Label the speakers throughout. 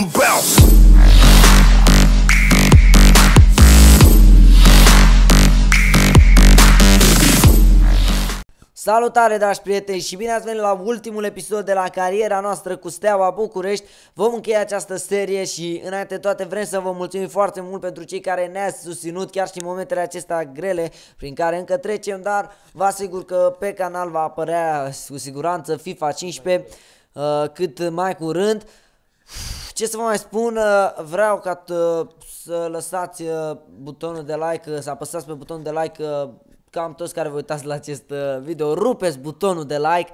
Speaker 1: make them bounce. Salutare dragi prieteni și bine ați venit la ultimul episod de la cariera noastră cu Steaua București. Vom încheia această serie și înainte toate vrem să vă mulțumim foarte mult pentru cei care ne-ați susținut chiar și în momentele acestea grele prin care încă trecem, dar vă asigur că pe canal va apărea cu siguranță FIFA 15 uh, cât mai curând. Ce să vă mai spun, ă, vreau ca să lăsați ă, butonul de like, ă, să apăsați pe butonul de like cam toți care vă uitați la acest video, rupeți butonul de like,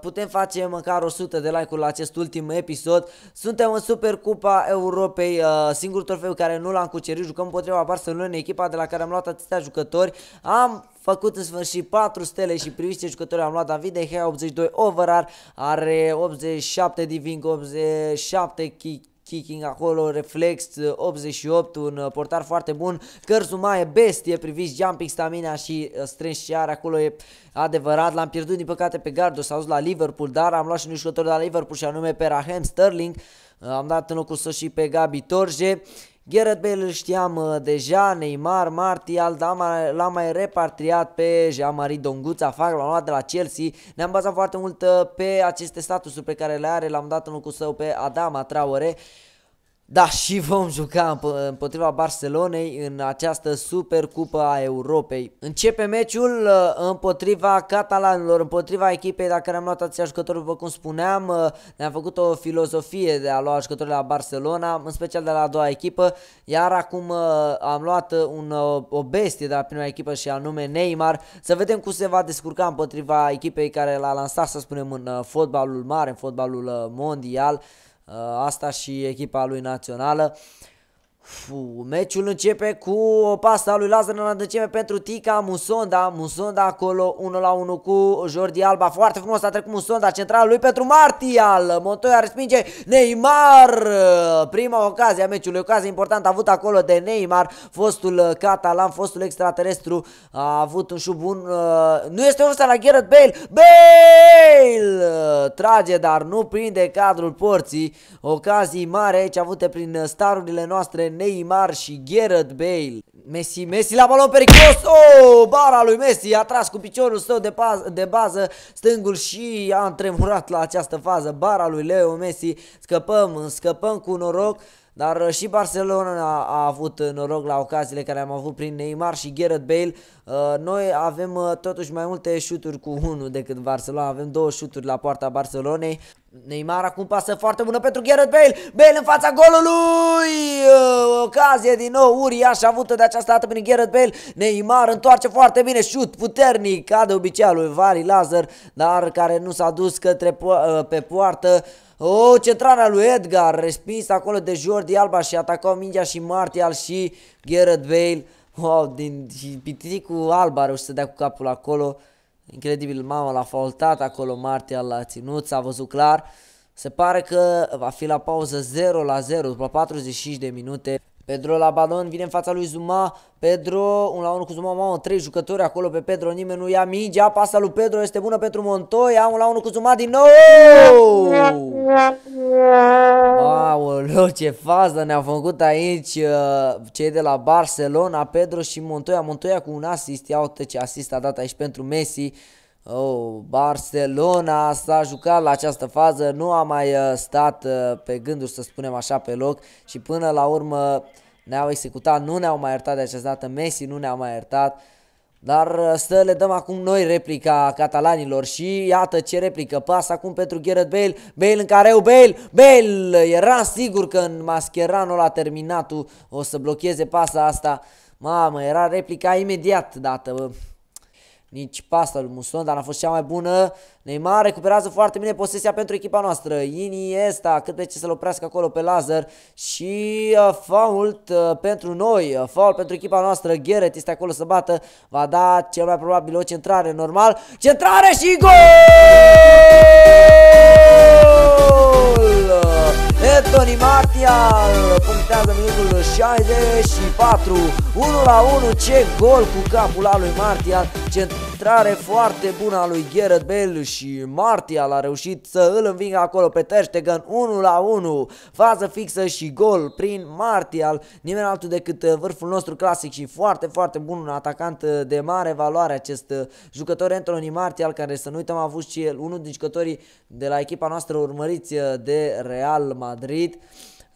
Speaker 1: putem face măcar 100 de like-uri la acest ultim episod. Suntem în Super Cupa Europei, singurul trofeu care nu l-am cucerit, jucăm împotriva Barcelona, echipa de la care am luat atâtea jucători. Am făcut în sfârșit 4 stele și priviți ce jucători am luat David De Gea, 82 overar, are 87 diving, 87 kick, kicking acolo, reflex 88, un uh, portar foarte bun, Cărzuma e bestie, priviți jumping, stamina și uh, strâns iar acolo e adevărat, l-am pierdut din păcate pe Gardo, s-a dus la Liverpool, dar am luat și un jucător de la Liverpool și anume pe Raheem Sterling, uh, am dat în locul său și pe Gabi Torje, Gareth Bale îl știam uh, deja, Neymar, Martial, l-am mai repatriat pe Jean-Marie Donguța, fac, l-am luat de la Chelsea. Ne-am bazat foarte mult uh, pe aceste statusuri pe care le are, l-am dat în locul său pe Adama Traore. Da, și vom juca împotriva Barcelonei în această super cupă a Europei. Începe meciul uh, împotriva catalanilor, împotriva echipei dacă am luat ația jucători, după cum spuneam, uh, ne-am făcut o filozofie de a lua jucători la Barcelona, în special de la a doua echipă, iar acum uh, am luat un, o bestie de la prima echipă și anume Neymar, să vedem cum se va descurca împotriva echipei care l-a lansat, să spunem, în fotbalul mare, în fotbalul mondial. Uh, asta și echipa lui națională Fu, meciul începe cu o pasă a lui Lazar în adâncime pentru Tica Musonda. Musonda acolo 1 la 1 cu Jordi Alba. Foarte frumos a trecut Musonda central lui pentru Martial. Montoya respinge Neymar. Prima ocazie a meciului. Ocazie importantă a avut acolo de Neymar. Fostul catalan, fostul extraterestru a avut un șut bun. Uh, nu este ofsa la Gerard Bale. Bale! Trage, dar nu prinde cadrul porții. Ocazii mari aici avute prin starurile noastre Neymar și Gareth Bale. Messi, Messi la balon periculos, oh, bara lui Messi a tras cu piciorul său de, de bază stângul și a întremurat la această fază bara lui Leo Messi, scăpăm, scăpăm cu noroc. Dar uh, și Barcelona a avut uh, noroc la ocaziile care am avut prin Neymar și Gareth Bale. Uh, noi avem totuși mai multe șuturi cu 1 decât Barcelona, avem două șuturi la poarta Barcelonei. Neymar acum pasă foarte bună pentru Gareth Bale Bale în fața golului Ocazie din nou uriașă avută de această dată prin Gareth Bale Neymar întoarce foarte bine Șut puternic ca de obicei lui Vali Lazar Dar care nu s-a dus către po pe poartă Oh, centrarea lui Edgar, respins acolo de Jordi Alba și atacau mingea și Martial și Gerard Bale. Wow, din cu Alba a reușit să dea cu capul acolo. Incredibil, mama l-a faultat acolo, Martial l-a ținut, s-a văzut clar. Se pare că va fi la pauză 0 la 0 după 45 de minute. Pedro la balon, vine în fața lui Zuma, Pedro, un la unul cu Zuma, mamă, trei jucători acolo pe Pedro, nimeni nu ia mingea, pasa lui Pedro este bună pentru Montoya, un la unul cu Zuma din nou! Aoleu, ce fază ne-au făcut aici uh, cei de la Barcelona, Pedro și Montoya, Montoya cu un asist, ia uite ce asist a dat aici pentru Messi, Oh, Barcelona s-a jucat la această fază, nu a mai uh, stat uh, pe gânduri, să spunem așa, pe loc și până la urmă ne-au executat, nu ne-au mai iertat de această dată, Messi nu ne-a mai iertat, dar uh, să le dăm acum noi replica catalanilor și iată ce replică, pas acum pentru Gareth Bale, Bale în careu, Bale, Bale, era sigur că în Mascherano la terminatul o să blocheze pasa asta, mamă, era replica imediat dată, nici pasta lui Muson, dar a fost cea mai bună. Neymar recuperează foarte bine posesia pentru echipa noastră. Iniesta, cât de ce să-l oprească acolo pe laser. și uh, fault uh, pentru noi, uh, fault pentru echipa noastră. Gheret este acolo să bată, va da cel mai probabil o centrare, normal. Centrare și gol! Anthony Martial punctează minutul 64 1 la 1 ce gol cu capul al lui Martial centru intrare foarte bună a lui Gerard Bell și Martial a reușit să îl învingă acolo pe Terstegen 1 la 1, fază fixă și gol prin Martial, nimeni altul decât uh, vârful nostru clasic și foarte, foarte bun, un atacant uh, de mare valoare acest uh, jucător Anthony Martial, care să nu uităm a avut și el unul din jucătorii de la echipa noastră urmăriți de Real Madrid.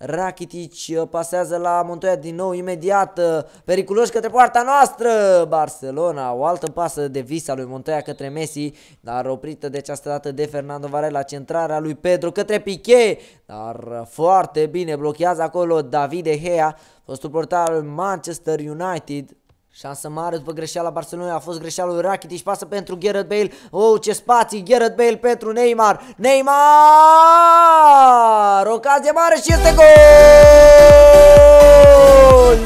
Speaker 1: Rakitic uh, pasează la Montoya din nou imediat, uh, periculos către poarta noastră, Barcelona, o altă pasă de visa lui Montoya către Messi, dar oprită de această dată de Fernando Varela, centrarea lui Pedro către Piqué, dar foarte bine blochează acolo David De Gea, fostul portar Manchester United, Șansă mare după greșeala Barcelona a fost greșeala lui Rakitic, pasă pentru Gareth Bale. Oh, ce spații! Gareth Bale pentru Neymar. Neymar! Ocazie mare și este gol!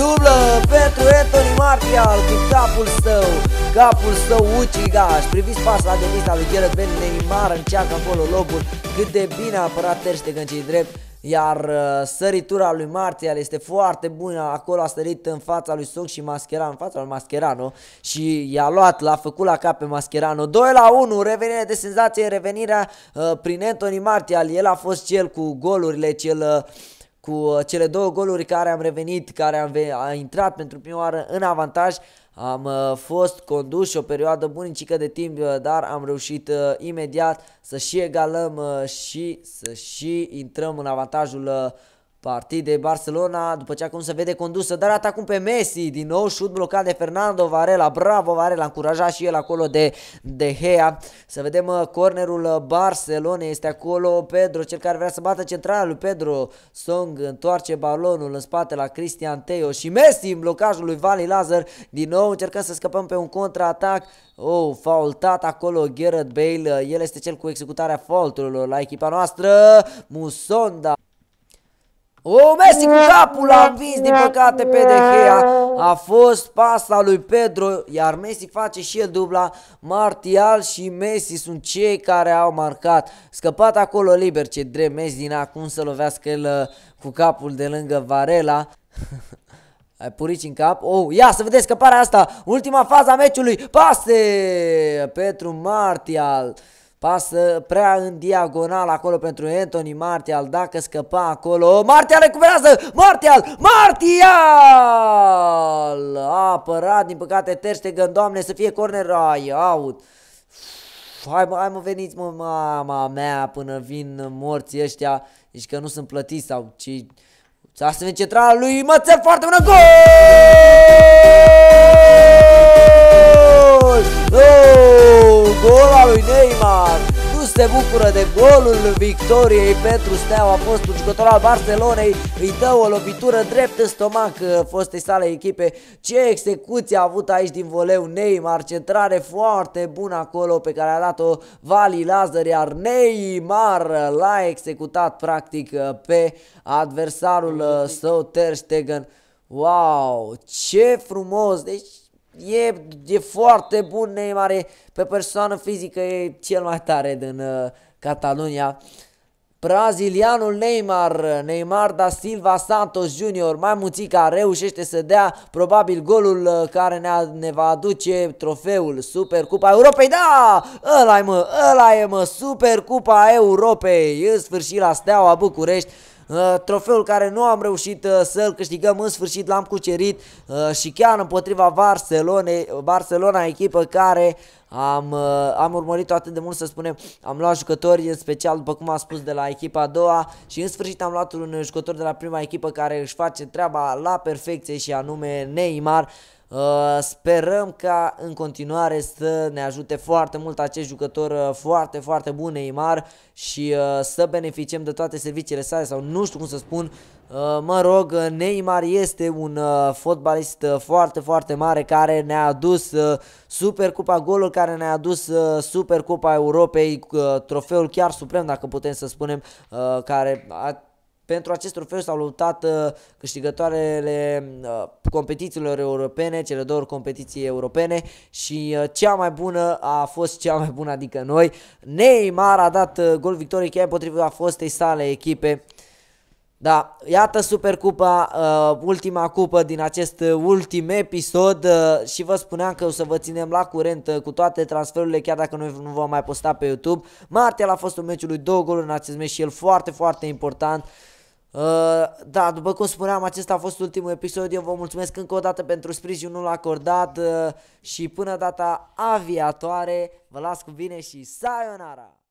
Speaker 1: Dublă pentru Anthony Martial cu capul său. Capul său ucigaș. Priviți pasul la devisa lui Gareth Bale. Neymar încearcă acolo lobul. Cât de bine a apărat Ter Stegen, cei drept. Iar uh, săritura lui Martial este foarte bună, acolo a sărit în fața lui Soc și Mascherano, în fața lui Mascherano și i-a luat, l-a făcut la cap pe Mascherano. 2 la 1, revenire de senzație, revenirea uh, prin Anthony Martial, el a fost cel cu golurile, cel... Uh, cu uh, cele două goluri care am revenit, care am a intrat pentru prima oară în avantaj, am uh, fost condus o perioadă bunicică de timp, uh, dar am reușit uh, imediat să și egalăm și să și intrăm în avantajul Partid de Barcelona, după ce acum se vede condusă, dar atacum pe Messi, din nou șut blocat de Fernando Varela, bravo Varela, încurajat și el acolo de De Gea. Să vedem uh, cornerul uh, Barcelona este acolo Pedro, cel care vrea să bată centrala lui Pedro Song, întoarce balonul în spate la Cristian Teo și Messi în blocajul lui Vali Lazar, din nou încercăm să scăpăm pe un contraatac, oh, faultat acolo Gareth Bale, uh, el este cel cu executarea faulturilor la echipa noastră, Musonda. O, Messi cu capul l-a învins din păcate pe De Gea. A fost pasta lui Pedro, iar Messi face și el dubla. Martial și Messi sunt cei care au marcat. Scăpat acolo liber, ce drept Messi din acum să lovească el uh, cu capul de lângă Varela. Ai purici în cap. Oh, ia să vedeți scăparea asta. Ultima fază a meciului. Pase! Petru Martial pasă prea în diagonal acolo pentru Anthony Martial, dacă scăpa acolo, Martial recuperează, Martial, Martial! A apărat, din păcate, Terștegăn, doamne, să fie corner, ai, out! Hai mă, hai mă, veniți mă, mama mea, până vin morții ăștia, zici că nu sunt plătiți sau ci... S-a să centrala lui Mățel foarte bună, gol! Oh, gol al lui Neymar! se bucură de golul victoriei pentru Steaua, fostul jucător al Barcelonei, îi dă o lovitură drept în stomac uh, fostei sale echipe. Ce execuție a avut aici din voleu Neymar, centrare foarte bună acolo pe care a dat-o Vali Lazar, iar Neymar l-a executat practic uh, pe adversarul uh, său Ter Stegen. Wow, ce frumos! Deci e, e foarte bun Neymar, e, pe persoană fizică e cel mai tare din uh, Catalunia. Brazilianul Neymar, Neymar da Silva Santos Junior, mai muțica reușește să dea probabil golul uh, care ne, ne va aduce trofeul Super Cupa Europei. Da! Ăla e mă, ăla e mă, Super Cupa Europei. În sfârșit la Steaua București Uh, trofeul care nu am reușit uh, să-l câștigăm în sfârșit l-am cucerit uh, și chiar împotriva Barcelonei, Barcelona echipă care am, am urmărit-o atât de mult să spunem, am luat jucători în special după cum am spus de la echipa a doua și în sfârșit am luat un jucător de la prima echipă care își face treaba la perfecție și anume Neymar Uh, sperăm ca în continuare să ne ajute foarte mult acest jucător uh, foarte, foarte bun Neymar și uh, să beneficiem de toate serviciile sale sau nu știu cum să spun. Mă rog, Neymar este un fotbalist foarte, foarte mare care ne-a adus Super Cupa Golul, care ne-a adus Super Cupa Europei, trofeul chiar suprem, dacă putem să spunem, care a pentru acest trofeu s-au luptat uh, câștigătoarele uh, competițiilor europene, cele două competiții europene și uh, cea mai bună a fost cea mai bună, adică noi. Neymar a dat gol victoriei chiar împotriva fostei sale echipe. Da, iată Supercupa, uh, ultima cupă din acest ultim episod uh, și vă spuneam că o să vă ținem la curent uh, cu toate transferurile, chiar dacă noi nu vom mai posta pe YouTube. Martial a fost un meciul lui două goluri în acest meci și el foarte, foarte important. Uh, Uh, da, după cum spuneam, acesta a fost ultimul episod. Eu vă mulțumesc încă o dată pentru sprijinul acordat uh, și până data aviatoare, vă las cu bine și sayonara!